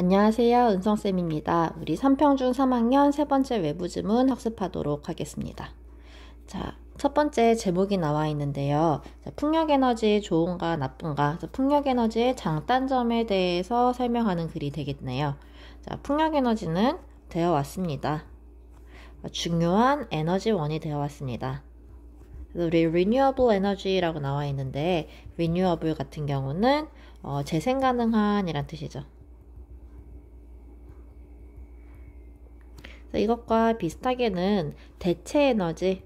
안녕하세요. 은성쌤입니다. 우리 3평준 3학년 세 번째 외부지문 학습하도록 하겠습니다. 자, 첫 번째 제목이 나와 있는데요. 자, 풍력에너지 의 좋은가 나쁜가, 자, 풍력에너지의 장단점에 대해서 설명하는 글이 되겠네요. 자, 풍력에너지는 되어 왔습니다. 어, 중요한 에너지원이 되어 왔습니다. 우리 renewable energy라고 나와 있는데 renewable 같은 경우는 어, 재생 가능한이란 뜻이죠. 이것과 비슷하게는 대체 에너지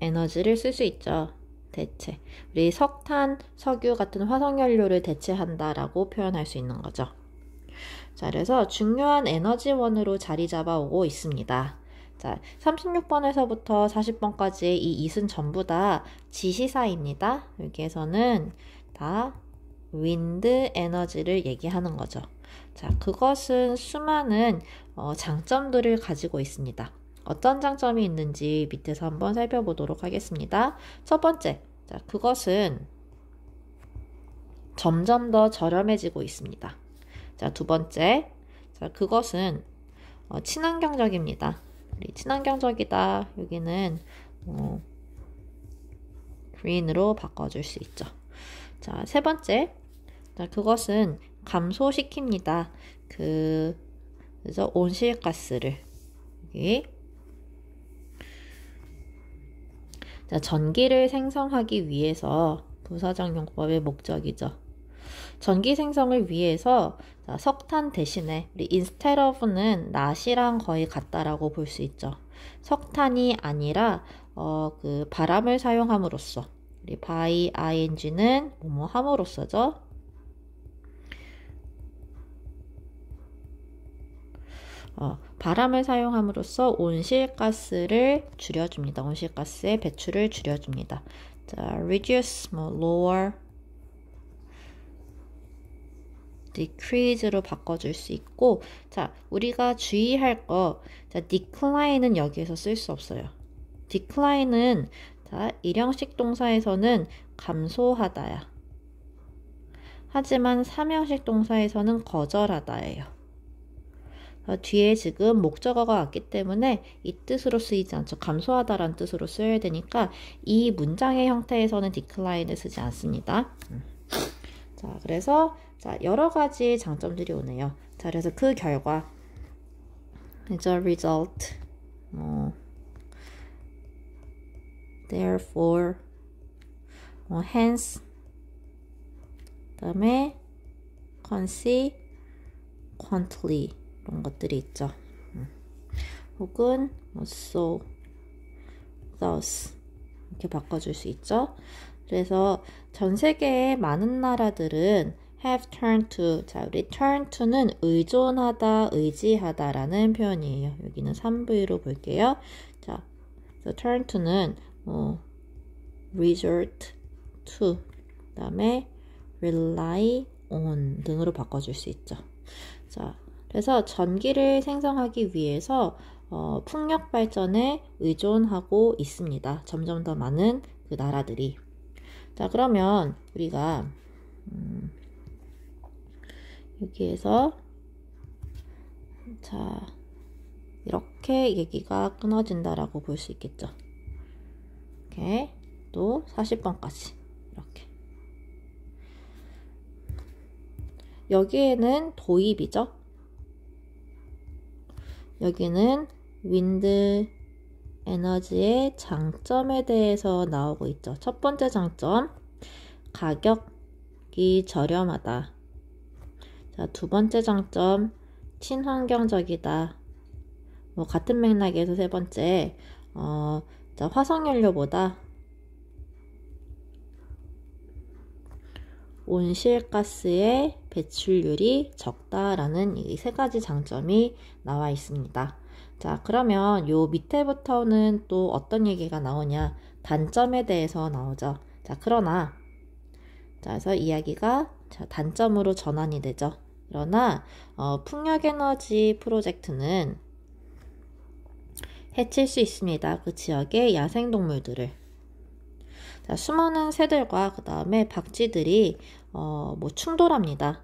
에너지를 쓸 수 있죠. 대체. 우리 석탄, 석유 같은 화석연료를 대체한다라고 표현할 수 있는 거죠. 자, 그래서 중요한 에너지원으로 자리 잡아오고 있습니다. 자, 36번에서부터 4 0번까지이 이순 전부 다 지시사입니다. 여기에서는 다 윈드 에너지를 얘기하는 거죠. 자, 그것은 수많은 어, 장점들을 가지고 있습니다. 어떤 장점이 있는지 밑에서 한번 살펴보도록 하겠습니다. 첫 번째, 자, 그것은 점점 더 저렴해지고 있습니다. 자, 두 번째, 자, 그것은 어, 친환경적입니다. 우리 친환경적이다. 여기는 어, 그린으로 바꿔줄 수 있죠. 자, 세 번째, 자, 그것은 감소시킵니다. 그, 그래서 온실가스를. 여기. 자, 전기를 생성하기 위해서 부사장용법의 목적이죠. 전기 생성을 위해서 자, 석탄 대신에 우리 인스텔 a 브는 낫이랑 거의 같다라고 볼 수 있죠. 석탄이 아니라 어, 그 바람을 사용함으로써 우리 by ing는 뭐뭐 함으로써죠. 어, 바람을 사용함으로써 온실가스를 줄여줍니다. 온실가스의 배출을 줄여줍니다. 자, reduce, 뭐, lower, decrease로 바꿔줄 수 있고, 자, 우리가 주의할 거, 자, decline은 여기에서 쓸 수 없어요. decline은, 자, 일형식 동사에서는 감소하다야. 하지만 삼형식 동사에서는 거절하다예요. 어, 뒤에 지금 목적어가 왔기 때문에 이 뜻으로 쓰이지 않죠. 감소하다라는 뜻으로 쓰여야 되니까 이 문장의 형태에서는 decline을 쓰지 않습니다. 자, 그래서 자, 여러 가지 장점들이 오네요. 자, 그래서 그 결과 as a result 어, therefore 어, hence 그다음에 consi quantly 이런 것들이 있죠. 음. 혹은 뭐 so, thus 이렇게 바꿔줄 수 있죠. 그래서 전 세계의 많은 나라들은 have turned to 자 우리 turn to는 의존하다 의지하다라는 표현이에요. 여기는 3부로 볼게요. 자, turn to는 어, resort to 그다음에 rely on 등으로 바꿔줄 수 있죠. 자, 그래서 전기를 생성하기 위해서 어, 풍력 발전에 의존하고 있습니다. 점점 더 많은 그 나라들이. 자, 그러면 우리가 음, 여기에서 자 이렇게 얘기가 끊어진다라고 볼 수 있겠죠. 이렇게 또 40번까지 이렇게 여기에는 도입이죠. 여기는 윈드 에너지의 장점에 대해서 나오고 있죠. 첫 번째 장점, 가격이 저렴하다. 자, 두 번째 장점, 친환경적이다. 뭐 같은 맥락에서 세 번째, 어, 자, 화석연료보다 온실가스의 배출률이 적다라는 이 세 가지 장점이 나와 있습니다. 자, 그러면 요 밑에부터는 또 어떤 얘기가 나오냐? 단점에 대해서 나오죠. 자, 그러나 자, 그래서 이야기가 자, 단점으로 전환이 되죠. 그러나 어, 풍력 에너지 프로젝트는 해칠 수 있습니다. 그 지역의 야생동물들을 자, 수많은 새들과 그 다음에 박쥐들이 어, 뭐 충돌합니다.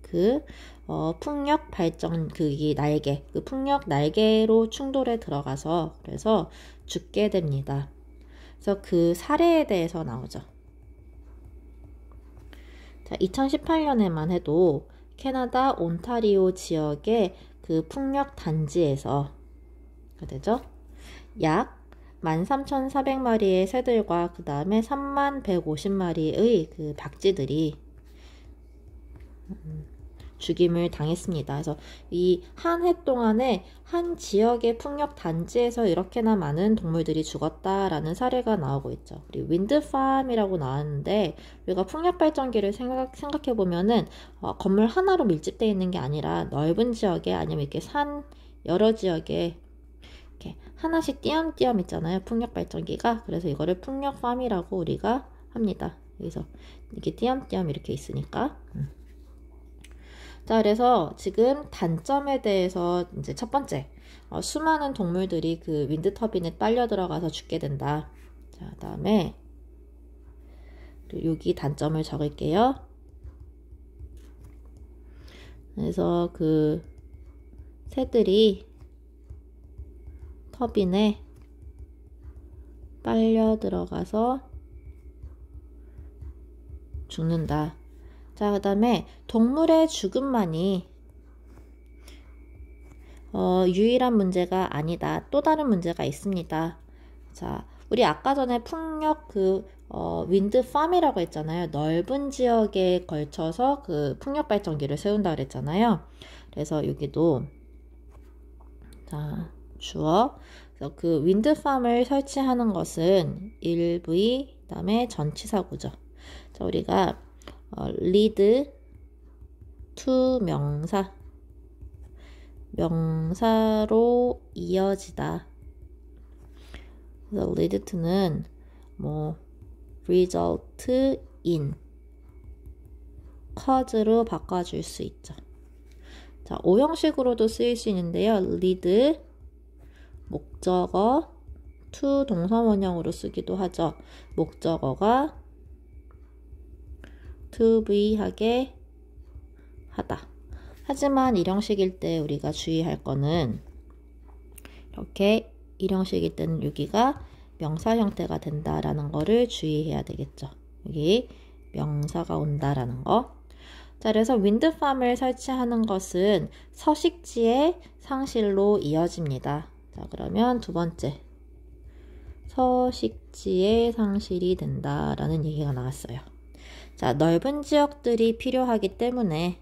그 어, 풍력 발전 그이 날개 그 풍력 날개로 충돌에 들어가서 그래서 죽게 됩니다. 그래서 그 사례에 대해서 나오죠. 자, 2018년에만 해도 캐나다 온타리오 지역의 그 풍력 단지에서 그 되죠? 약 13,400마리의 새들과 그 다음에 31,150마리의 그 박쥐들이 음, 죽임을 당했습니다. 그래서 이 한 해 동안에 한 지역의 풍력 단지에서 이렇게나 많은 동물들이 죽었다라는 사례가 나오고 있죠. 그리고 윈드팜이라고 나왔는데 우리가 풍력 발전기를 생각, 생각해 보면은 어, 건물 하나로 밀집되어 있는 게 아니라 넓은 지역에 아니면 이렇게 산 여러 지역에 이렇게 하나씩 띄엄띄엄 있잖아요. 풍력 발전기가. 그래서 이거를 풍력팜이라고 우리가 합니다. 여기서 이렇게 띄엄띄엄 이렇게 있으니까. 음. 자, 그래서 지금 단점에 대해서 이제 첫 번째. 어, 수많은 동물들이 그 윈드 터빈에 빨려 들어가서 죽게 된다. 자, 그다음에 여기 단점을 적을게요. 그래서 그 새들이 허빈에 빨려 들어가서 죽는다. 자, 그 다음에 동물의 죽음만이 어, 유일한 문제가 아니다. 또 다른 문제가 있습니다. 자, 우리 아까 전에 풍력 그 어, 윈드팜이라고 했잖아요. 넓은 지역에 걸쳐서 그 풍력 발전기를 세운다 그랬잖아요. 그래서 여기도 자 주어 그 윈드팜을 설치하는 것은 1부의 그다음에 전치사구죠. 자, 우리가 어, lead to 명사 명사로 이어지다. 그래서 lead to는 뭐 result in cause로 바꿔줄 수 있죠. 자, 오형식으로도 쓰일 수 있는데요. lead 목적어 to 동사원형으로 쓰기도 하죠. 목적어가 to be 하게 하다. 하지만 일형식일 때 우리가 주의할 거는 이렇게 일형식일 때는 여기가 명사 형태가 된다라는 거를 주의해야 되겠죠. 여기 명사가 온다라는 거. 자, 그래서 윈드팜을 설치하는 것은 서식지의 상실로 이어집니다. 자, 그러면 두 번째. 서식지의 상실이 된다라는 얘기가 나왔어요. 자, 넓은 지역들이 필요하기 때문에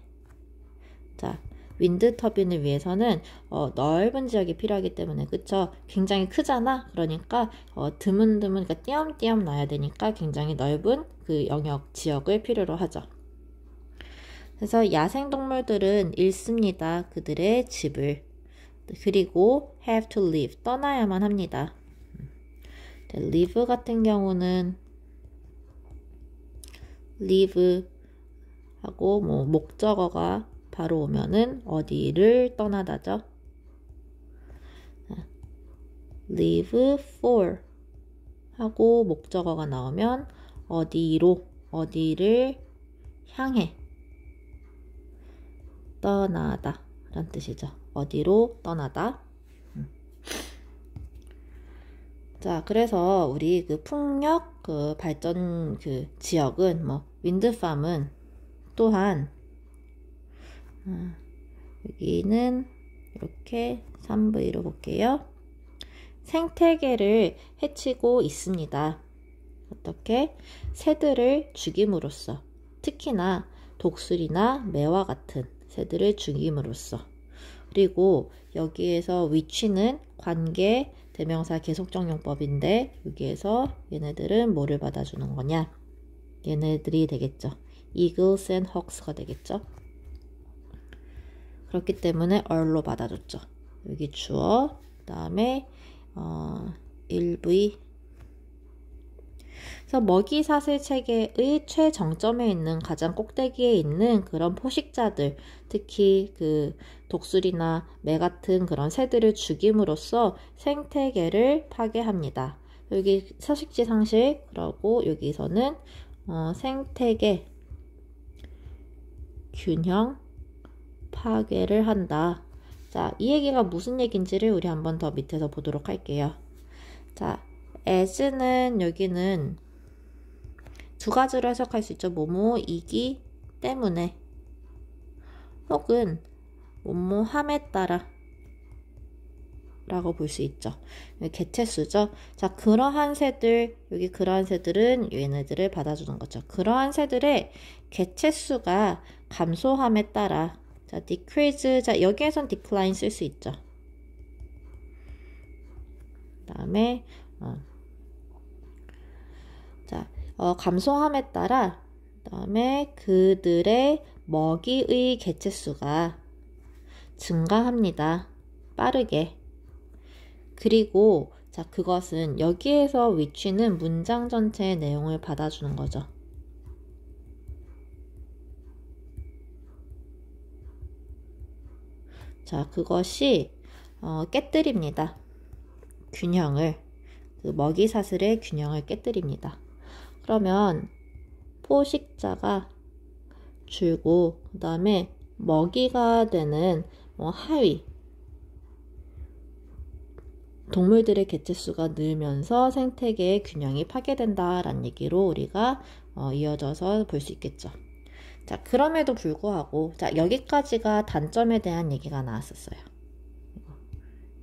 자, 윈드 터빈을 위해서는 어, 넓은 지역이 필요하기 때문에 그쵸 굉장히 크잖아 그러니까 어, 드문드문 그러니까 띄엄띄엄 나야 되니까 굉장히 넓은 그 영역 지역을 필요로 하죠 그래서 야생동물들은 잃습니다 그들의 집을 그리고 have to leave 떠나야만 합니다. 네, leave 같은 경우는 leave 하고 뭐 목적어가 바로 오면은 어디를 떠나다죠. leave for 하고 목적어가 나오면 어디로 어디를 향해 떠나다 라는 뜻이죠. 어디로 떠나다. 자, 그래서 우리 그 풍력 그 발전 그 지역은 뭐 윈드팜은 또한 아, 여기는 이렇게 3V로 볼게요. 생태계를 해치고 있습니다. 어떻게? 새들을 죽임으로써 특히나 독수리나 매화 같은 새들을 죽임으로써 그리고 여기에서 위치는 관계, 대명사 계속적용법인데 여기에서 얘네들은 뭐를 받아주는 거냐? 얘네들이 되겠죠. Eagles and Hawks가 되겠죠. 그렇기 때문에 얼로 받아줬죠. 여기 주어, 그 다음에 어, 1V 그래서 먹이 사슬 체계의 최정점에 있는 가장 꼭대기에 있는 그런 포식자들, 특히 그 독수리나 매 같은 그런 새들을 죽임으로써 생태계를 파괴합니다. 여기 서식지 상실, 그러고 여기서는 어, 생태계 균형 파괴를 한다. 자, 이 얘기가 무슨 얘기인지를 우리 한번 더 밑에서 보도록 할게요. 자, as는 여기는 두 가지로 해석할 수 있죠. 뭐뭐이기 때문에 혹은 뭐뭐함에 따라 라고 볼 수 있죠. 개체수죠. 자, 그러한 새들, 여기 그러한 새들은 얘네들을 받아주는 거죠. 그러한 새들의 개체수가 감소함에 따라 자, decrease, 자, 여기에선 decline 쓸 수 있죠. 그 다음에 어, 어, 감소함에 따라 그다음에 그들의 먹이의 개체수가 증가합니다. 빠르게. 그리고 자, 그것은 여기에서 위치는 문장 전체의 내용을 받아주는 거죠. 자, 그것이 어, 깨뜨립니다. 균형을 그 먹이 사슬의 균형을 깨뜨립니다. 그러면 포식자가 줄고 그 다음에 먹이가 되는 뭐 하위 동물들의 개체수가 늘면서 생태계의 균형이 파괴된다라는 얘기로 우리가 어, 이어져서 볼 수 있겠죠. 자, 그럼에도 불구하고 자, 여기까지가 단점에 대한 얘기가 나왔었어요.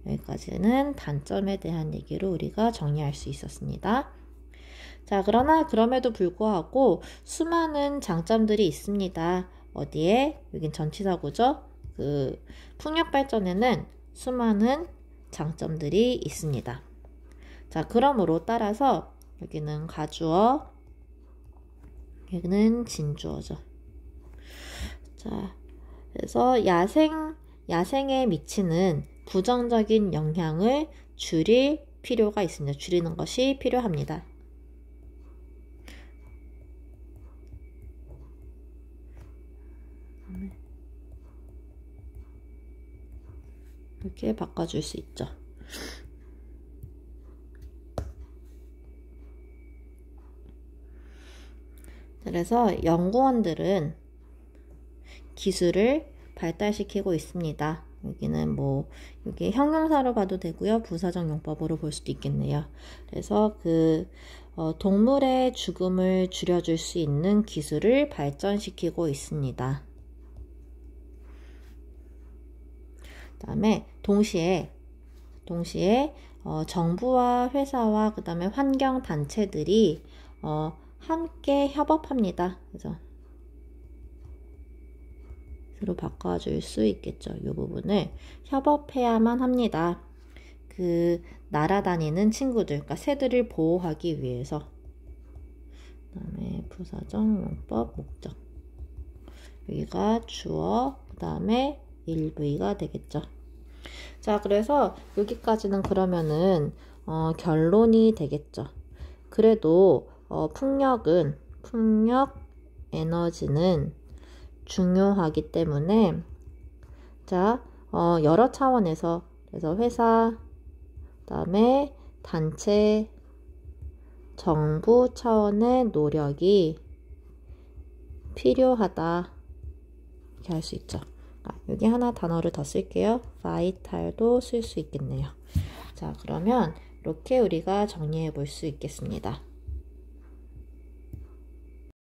여기까지는 단점에 대한 얘기로 우리가 정리할 수 있었습니다. 자, 그러나 그럼에도 불구하고 수많은 장점들이 있습니다. 어디에? 여긴 전치사고죠? 그, 풍력 발전에는 수많은 장점들이 있습니다. 자, 그러므로 따라서 여기는 가주어, 여기는 진주어죠. 자, 그래서 야생, 야생에 미치는 부정적인 영향을 줄일 필요가 있습니다. 줄이는 것이 필요합니다. 이렇게 바꿔줄 수 있죠. 그래서 연구원들은 기술을 발달시키고 있습니다. 여기는 뭐 이게 형용사로 봐도 되고요. 부사적 용법으로 볼 수도 있겠네요. 그래서 그 어, 동물의 죽음을 줄여줄 수 있는 기술을 발전시키고 있습니다. 그다음에 동시에 동시에 어, 정부와 회사와 그다음에 환경 단체들이 어, 함께 협업합니다. 그래서 로 바꿔줄 수 있겠죠. 이 부분을 협업해야만 합니다. 그 날아다니는 친구들, 그러니까 새들을 보호하기 위해서. 그다음에 부사정 용법 목적. 여기가 주어, 그다음에 1V가 되겠죠. 자, 그래서 여기까지는 그러면은 어, 결론이 되겠죠. 그래도 어, 풍력은 풍력 에너지는 중요하기 때문에 자 어, 여러 차원에서 그래서 회사 그다음에 단체 정부 차원의 노력이 필요하다 이렇게 할 수 있죠. 아, 여기 하나 단어를 더 쓸게요. 바이탈도 쓸 수 있겠네요. 자, 그러면 이렇게 우리가 정리해 볼 수 있겠습니다.